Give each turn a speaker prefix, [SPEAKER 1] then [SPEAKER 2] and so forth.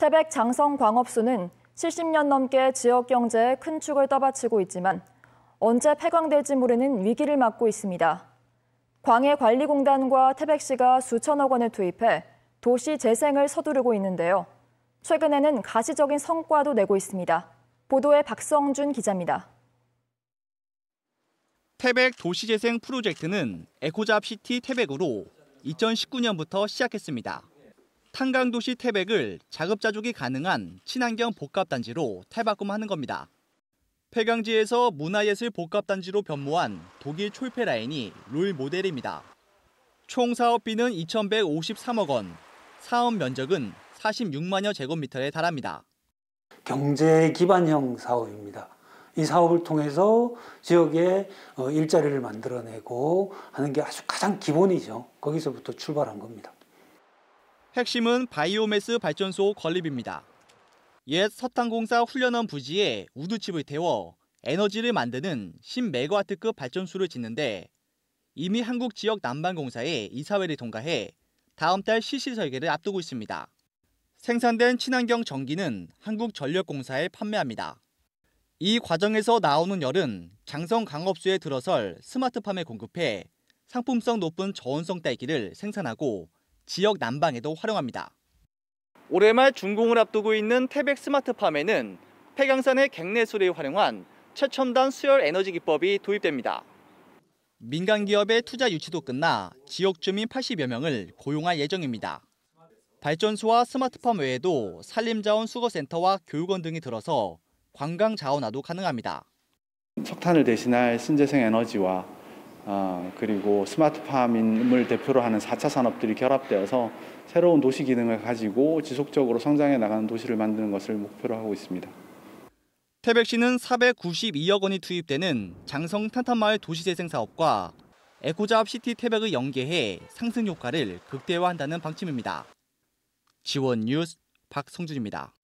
[SPEAKER 1] 태백 장성 광업수는 70년 넘게 지역 경제에 큰 축을 떠받치고 있지만 언제 폐광될지 모르는 위기를 맞고 있습니다. 광해관리공단과 태백시가 수천억 원을 투입해 도시 재생을 서두르고 있는데요. 최근에는 가시적인 성과도 내고 있습니다. 보도에 박성준 기자입니다.
[SPEAKER 2] 태백 도시재생 프로젝트는 에코잡 시티 태백으로 2019년부터 시작했습니다. 탄강도시 태백을 자급자족이 가능한 친환경 복합단지로 탈바꿈하는 겁니다. 폐강지에서 문화예술 복합단지로 변모한 독일 촐페라인이 롤 모델입니다. 총 사업비는 2,153억 원, 사업 면적은 46만여 제곱미터에 달합니다. 경제 기반형 사업입니다. 이 사업을 통해서 지역에 어, 일자리를 만들어내고 하는 게 아주 가장 기본이죠. 거기서부터 출발한 겁니다. 핵심은 바이오매스 발전소 건립입니다. 옛석탄공사 훈련원 부지에 우드칩을 태워 에너지를 만드는 10메가와트급 발전소를 짓는데 이미 한국 지역 난방공사에 이사회를 통과해 다음 달 실시 설계를 앞두고 있습니다. 생산된 친환경 전기는 한국전력공사에 판매합니다. 이 과정에서 나오는 열은 장성 강업소에 들어설 스마트팜에 공급해 상품성 높은 저온성 딸기를 생산하고 지역 난방에도 활용합니다. 올해 말 준공을 앞두고 있는 태백 스마트팜에는 폐강산의 갱내수를 활용한 최첨단 수열 에너지 기법이 도입됩니다. 민간 기업의 투자 유치도 끝나 지역 주민 80여 명을 고용할 예정입니다. 발전소와 스마트팜 외에도 산림자원 수거센터와 교육원 등이 들어서 관광 자원화도 가능합니다.
[SPEAKER 3] 석탄을 대신할 신재생 에너지와 아, 그리고 스마트팜을 대표로 하는 4차 산업들이 결합되어서 새로운 도시 기능을 가지고 지속적으로 성장해 나가는 도시를 만드는 것을 목표로 하고 있습니다.
[SPEAKER 2] 태백시는 492억 원이 투입되는 장성 탄탄마을 도시재생 사업과 에코자 시티 태백을 연계해 상승 효과를 극대화한다는 방침입니다. 지원 뉴스 박성준입니다.